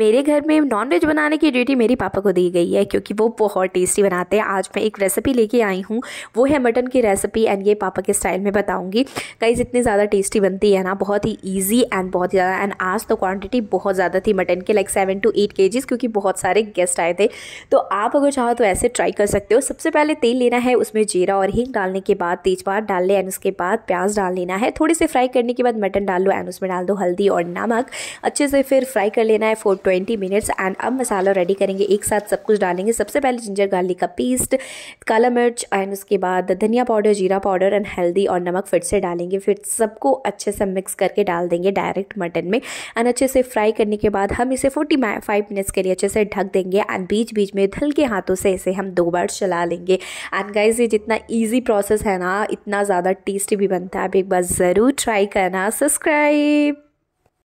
मेरे घर में नॉनवेज बनाने की ड्यूटी मेरी पापा को दी गई है क्योंकि वो बहुत टेस्टी बनाते हैं आज मैं एक रेसिपी लेके आई हूँ वो है मटन की रेसिपी एंड ये पापा के स्टाइल में बताऊँगी कई इतनी ज़्यादा टेस्टी बनती है ना बहुत ही ईजी एंड बहुत ज़्यादा एंड आज तो क्वान्टिटी बहुत ज़्यादा थी मटन के लाइक सेवन टू एट के क्योंकि बहुत सारे गेस्ट आए थे तो आप अगर चाहो तो ऐसे ट्राई कर सकते हो सबसे पहले तेल लेना है उसमें जीरा और हींग डालने के बाद तेजपात डाल लें एंड उसके बाद प्याज डाल लेना है थोड़ी से फ्राई करने के बाद मटन डाल लो एंड उसमें डाल दो हल्दी और नमक अच्छे से फिर फ्राई कर लेना है फोर ट्वेंटी मिनट्स एंड अब मसाला रेडी करेंगे एक साथ सब कुछ डालेंगे सबसे पहले जिंजर गार्लिक का पेस्ट काला मिर्च एंड उसके बाद धनिया पाउडर जीरा पाउडर एंड हल्दी और नमक फिर से डालेंगे फिर सबको अच्छे से मिक्स करके डाल देंगे डायरेक्ट मटन में एंड अच्छे से फ्राई करने के बाद हम इसे फोर्टी फाइव मिनट्स के लिए अच्छे से ढक देंगे एंड बीच बीच में हल्के हाथों से इसे हम दो बार चला लेंगे एंड गाइज ये जितना ईजी प्रोसेस है ना इतना ज़्यादा टेस्टी भी बनता है अब एक बार ज़रूर ट्राई करना सब्सक्राइब